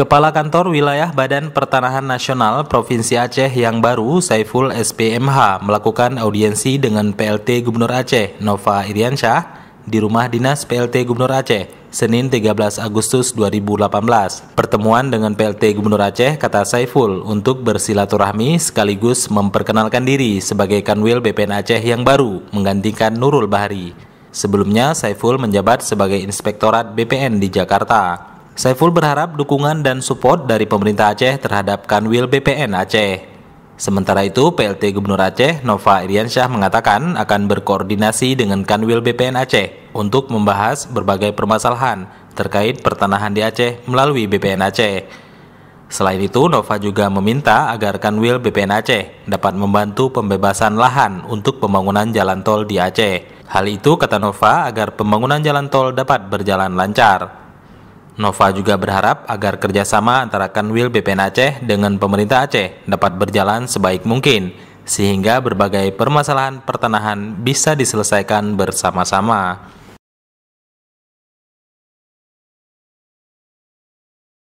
Kepala Kantor Wilayah Badan Pertanahan Nasional Provinsi Aceh yang baru, Saiful SPMH, melakukan audiensi dengan PLT Gubernur Aceh, Nova Iriansyah, di rumah dinas PLT Gubernur Aceh, Senin 13 Agustus 2018. Pertemuan dengan PLT Gubernur Aceh, kata Saiful, untuk bersilaturahmi sekaligus memperkenalkan diri sebagai Kanwil BPN Aceh yang baru, menggantikan Nurul Bahri. Sebelumnya, Saiful menjabat sebagai Inspektorat BPN di Jakarta. Saiful berharap dukungan dan support dari pemerintah Aceh terhadap Kanwil BPN Aceh. Sementara itu, PLT Gubernur Aceh Nova Iriansyah mengatakan akan berkoordinasi dengan Kanwil BPN Aceh untuk membahas berbagai permasalahan terkait pertanahan di Aceh melalui BPN Aceh. Selain itu, Nova juga meminta agar Kanwil BPN Aceh dapat membantu pembebasan lahan untuk pembangunan jalan tol di Aceh. Hal itu, kata Nova, agar pembangunan jalan tol dapat berjalan lancar. Nova juga berharap agar kerjasama antara Kanwil BPN Aceh dengan pemerintah Aceh dapat berjalan sebaik mungkin, sehingga berbagai permasalahan pertanahan bisa diselesaikan bersama-sama.